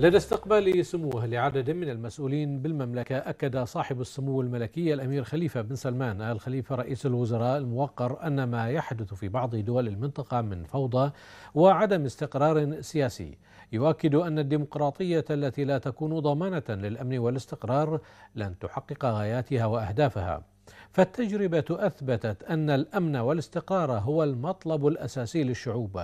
لدى استقبال سموه لعدد من المسؤولين بالمملكة أكد صاحب السمو الملكي الأمير خليفة بن سلمان آل خليفة رئيس الوزراء الموقر أن ما يحدث في بعض دول المنطقة من فوضى وعدم استقرار سياسي يؤكد أن الديمقراطية التي لا تكون ضمانة للأمن والاستقرار لن تحقق غاياتها وأهدافها فالتجربة أثبتت أن الأمن والاستقرار هو المطلب الأساسي للشعوب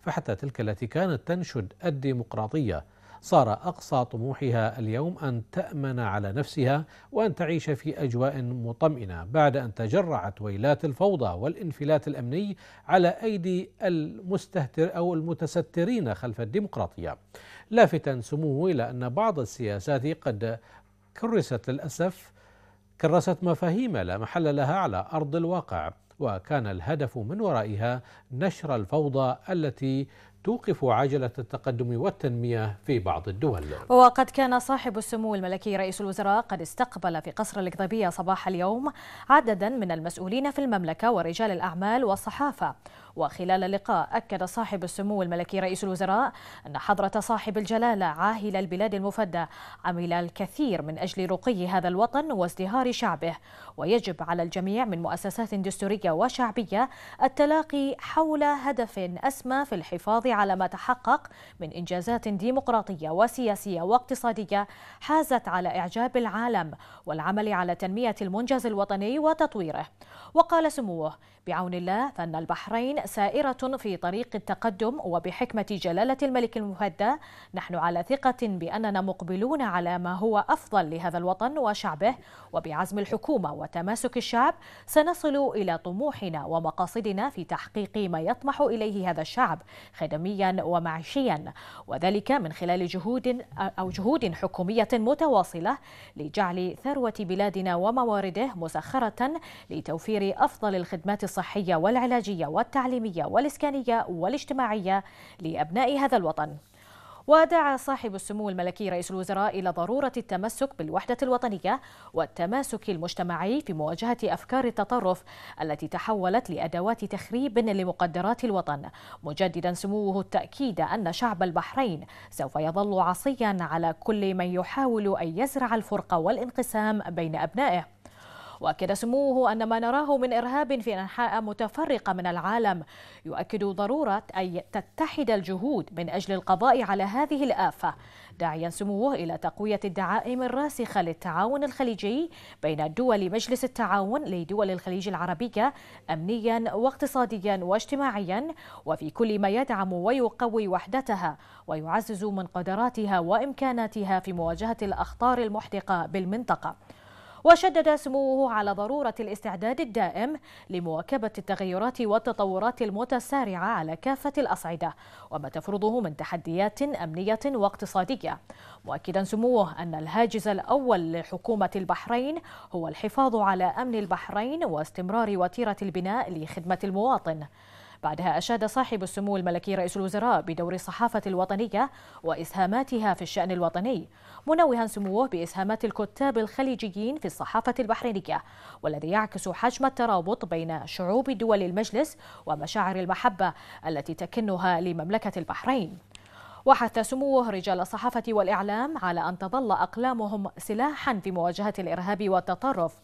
فحتى تلك التي كانت تنشد الديمقراطية صار أقصى طموحها اليوم أن تأمن على نفسها وأن تعيش في أجواء مطمئنة بعد أن تجرعت ويلات الفوضى والانفلات الأمني على أيدي المستهتر أو المتسترين خلف الديمقراطية لافتا سموه إلى أن بعض السياسات قد كرست للأسف كرست مفاهيم لا محل لها على أرض الواقع وكان الهدف من ورائها نشر الفوضى التي توقف عجلة التقدم والتنمية في بعض الدول وقد كان صاحب السمو الملكي رئيس الوزراء قد استقبل في قصر الإقضابية صباح اليوم عددا من المسؤولين في المملكة ورجال الأعمال والصحافة وخلال اللقاء أكد صاحب السمو الملكي رئيس الوزراء أن حضرة صاحب الجلالة عاهل البلاد المفدى عمل الكثير من أجل رقي هذا الوطن وازدهار شعبه ويجب على الجميع من مؤسسات دستورية وشعبية التلاقي حول هدف أسمى في الحفاظ على ما تحقق من إنجازات ديمقراطية وسياسية واقتصادية حازت على إعجاب العالم والعمل على تنمية المنجز الوطني وتطويره وقال سموه بعون الله فإن البحرين سائرة في طريق التقدم وبحكمة جلالة الملك المهدى نحن على ثقة بأننا مقبلون على ما هو أفضل لهذا الوطن وشعبه وبعزم الحكومة وتماسك الشعب سنصل إلى طموحنا ومقاصدنا في تحقيق ما يطمح إليه هذا الشعب خدميا ومعيشيا وذلك من خلال جهود أو جهود حكومية متواصلة لجعل ثروة بلادنا وموارده مسخرة لتوفير أفضل الخدمات الصحية والعلاجية والتعليمية التعليمية والإسكانية والاجتماعية لأبناء هذا الوطن ودعا صاحب السمو الملكي رئيس الوزراء إلى ضرورة التمسك بالوحدة الوطنية والتماسك المجتمعي في مواجهة أفكار التطرف التي تحولت لأدوات تخريب لمقدرات الوطن مجددا سموه التأكيد أن شعب البحرين سوف يظل عصيا على كل من يحاول أن يزرع الفرقة والانقسام بين أبنائه واكد سموه ان ما نراه من ارهاب في انحاء متفرقه من العالم يؤكد ضروره ان تتحد الجهود من اجل القضاء على هذه الافه داعيا سموه الى تقويه الدعائم الراسخه للتعاون الخليجي بين دول مجلس التعاون لدول الخليج العربيه امنيا واقتصاديا واجتماعيا وفي كل ما يدعم ويقوي وحدتها ويعزز من قدراتها وامكاناتها في مواجهه الاخطار المحدقه بالمنطقه وشدد سموه على ضرورة الاستعداد الدائم لمواكبة التغيرات والتطورات المتسارعة على كافة الأصعدة وما تفرضه من تحديات أمنية واقتصادية مؤكدا سموه أن الهاجس الأول لحكومة البحرين هو الحفاظ على أمن البحرين واستمرار وتيرة البناء لخدمة المواطن بعدها أشاد صاحب السمو الملكي رئيس الوزراء بدور الصحافة الوطنية وإسهاماتها في الشأن الوطني منوها سموه بإسهامات الكتاب الخليجيين في الصحافة البحرينية والذي يعكس حجم الترابط بين شعوب دول المجلس ومشاعر المحبة التي تكنها لمملكة البحرين وحث سموه رجال الصحافة والإعلام على أن تظل أقلامهم سلاحا في مواجهة الإرهاب والتطرف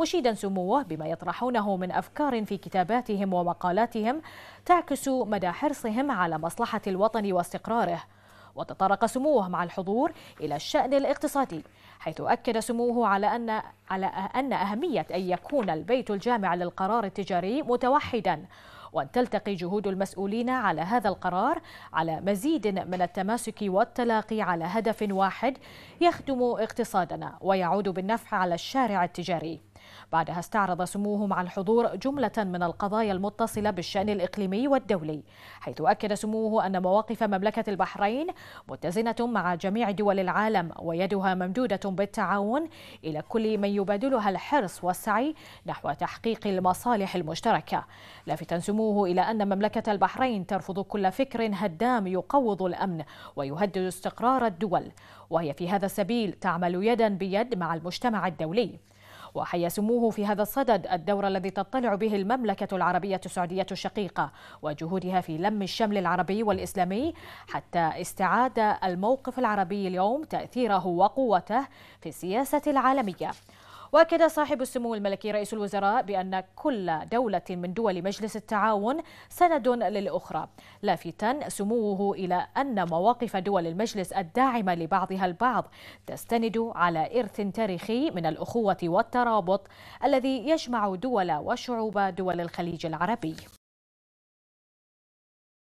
مشيدا سموه بما يطرحونه من أفكار في كتاباتهم ومقالاتهم تعكس مدى حرصهم على مصلحة الوطن واستقراره وتطرق سموه مع الحضور إلى الشأن الاقتصادي حيث أكد سموه على أن على أن أهمية أن يكون البيت الجامع للقرار التجاري متوحدا وأن تلتقي جهود المسؤولين على هذا القرار على مزيد من التماسك والتلاقي على هدف واحد يخدم اقتصادنا ويعود بالنفع على الشارع التجاري بعدها استعرض سموه مع الحضور جملة من القضايا المتصلة بالشأن الإقليمي والدولي حيث أكد سموه أن مواقف مملكة البحرين متزنة مع جميع دول العالم ويدها ممدودة بالتعاون إلى كل من يبادلها الحرص والسعي نحو تحقيق المصالح المشتركة لافتا سموه إلى أن مملكة البحرين ترفض كل فكر هدام يقوض الأمن ويهدد استقرار الدول وهي في هذا السبيل تعمل يدا بيد مع المجتمع الدولي وحيا سموه في هذا الصدد الدور الذي تضطلع به المملكة العربية السعودية الشقيقة وجهودها في لم الشمل العربي والإسلامي حتى استعاد الموقف العربي اليوم تأثيره وقوته في السياسة العالمية واكد صاحب السمو الملكي رئيس الوزراء بان كل دوله من دول مجلس التعاون سند للاخرى لافتا سموه الى ان مواقف دول المجلس الداعمه لبعضها البعض تستند على ارث تاريخي من الاخوه والترابط الذي يجمع دول وشعوب دول الخليج العربي